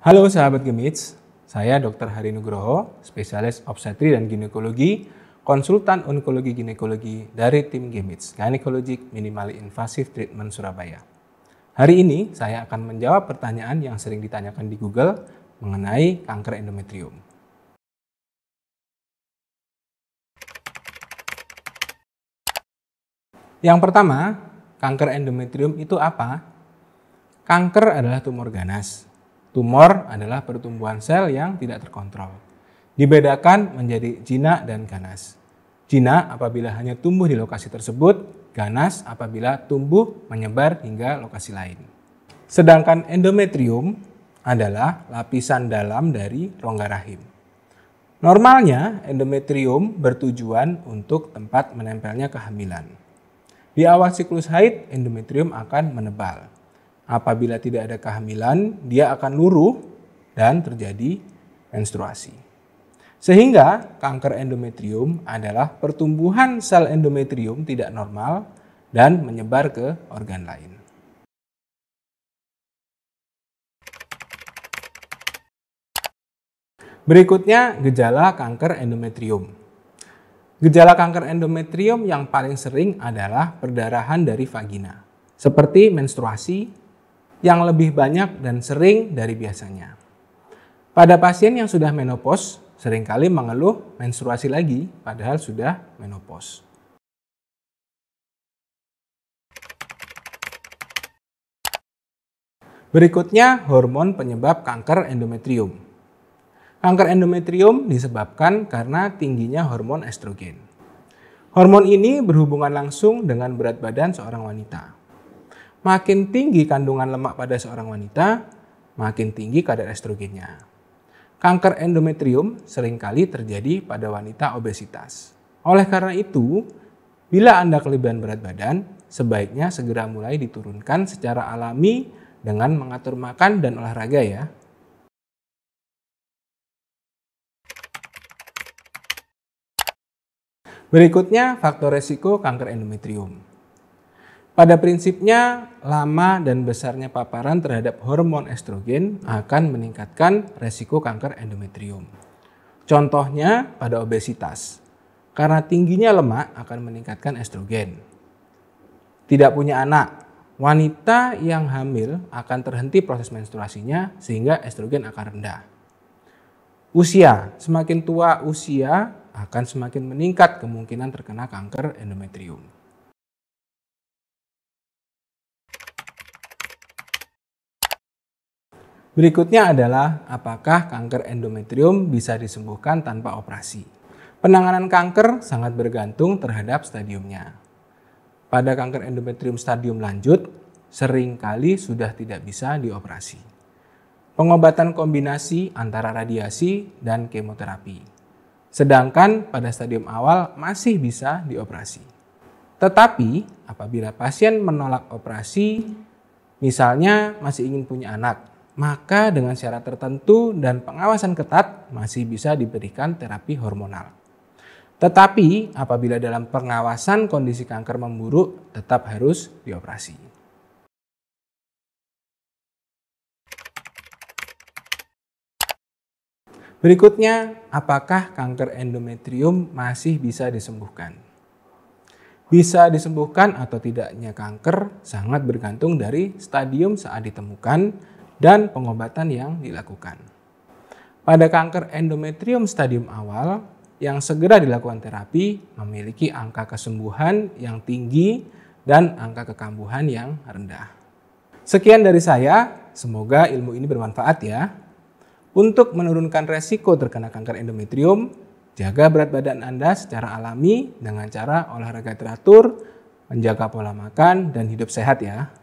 Halo sahabat Gemits, saya Dr. Hari Nugroho, spesialis obstetri dan ginekologi, konsultan onkologi ginekologi dari tim Gemits, Gynecologic Minimally Invasive Treatment Surabaya. Hari ini saya akan menjawab pertanyaan yang sering ditanyakan di Google mengenai kanker endometrium. Yang pertama, kanker endometrium itu apa? Kanker adalah tumor ganas Tumor adalah pertumbuhan sel yang tidak terkontrol. Dibedakan menjadi jinak dan ganas. Jinak apabila hanya tumbuh di lokasi tersebut, ganas apabila tumbuh menyebar hingga lokasi lain. Sedangkan endometrium adalah lapisan dalam dari rongga rahim. Normalnya endometrium bertujuan untuk tempat menempelnya kehamilan. Di awal siklus haid, endometrium akan menebal apabila tidak ada kehamilan, dia akan luruh dan terjadi menstruasi. Sehingga kanker endometrium adalah pertumbuhan sel endometrium tidak normal dan menyebar ke organ lain. Berikutnya gejala kanker endometrium. Gejala kanker endometrium yang paling sering adalah perdarahan dari vagina, seperti menstruasi, yang lebih banyak dan sering dari biasanya. Pada pasien yang sudah menopause, seringkali mengeluh menstruasi lagi padahal sudah menopause. Berikutnya, hormon penyebab kanker endometrium. Kanker endometrium disebabkan karena tingginya hormon estrogen. Hormon ini berhubungan langsung dengan berat badan seorang wanita. Makin tinggi kandungan lemak pada seorang wanita, makin tinggi kadar estrogennya. Kanker endometrium seringkali terjadi pada wanita obesitas. Oleh karena itu, bila Anda kelebihan berat badan, sebaiknya segera mulai diturunkan secara alami dengan mengatur makan dan olahraga ya. Berikutnya faktor resiko kanker endometrium. Pada prinsipnya, lama dan besarnya paparan terhadap hormon estrogen akan meningkatkan resiko kanker endometrium. Contohnya pada obesitas. Karena tingginya lemak akan meningkatkan estrogen. Tidak punya anak, wanita yang hamil akan terhenti proses menstruasinya sehingga estrogen akan rendah. Usia, semakin tua usia akan semakin meningkat kemungkinan terkena kanker endometrium. Berikutnya adalah apakah kanker endometrium bisa disembuhkan tanpa operasi. Penanganan kanker sangat bergantung terhadap stadiumnya. Pada kanker endometrium stadium lanjut, seringkali sudah tidak bisa dioperasi. Pengobatan kombinasi antara radiasi dan kemoterapi. Sedangkan pada stadium awal masih bisa dioperasi. Tetapi apabila pasien menolak operasi, misalnya masih ingin punya anak, maka dengan syarat tertentu dan pengawasan ketat masih bisa diberikan terapi hormonal. Tetapi apabila dalam pengawasan kondisi kanker memburuk, tetap harus dioperasi. Berikutnya, apakah kanker endometrium masih bisa disembuhkan? Bisa disembuhkan atau tidaknya kanker sangat bergantung dari stadium saat ditemukan, dan pengobatan yang dilakukan. Pada kanker endometrium stadium awal yang segera dilakukan terapi memiliki angka kesembuhan yang tinggi dan angka kekambuhan yang rendah. Sekian dari saya, semoga ilmu ini bermanfaat ya. Untuk menurunkan resiko terkena kanker endometrium, jaga berat badan Anda secara alami dengan cara olahraga teratur, menjaga pola makan, dan hidup sehat ya.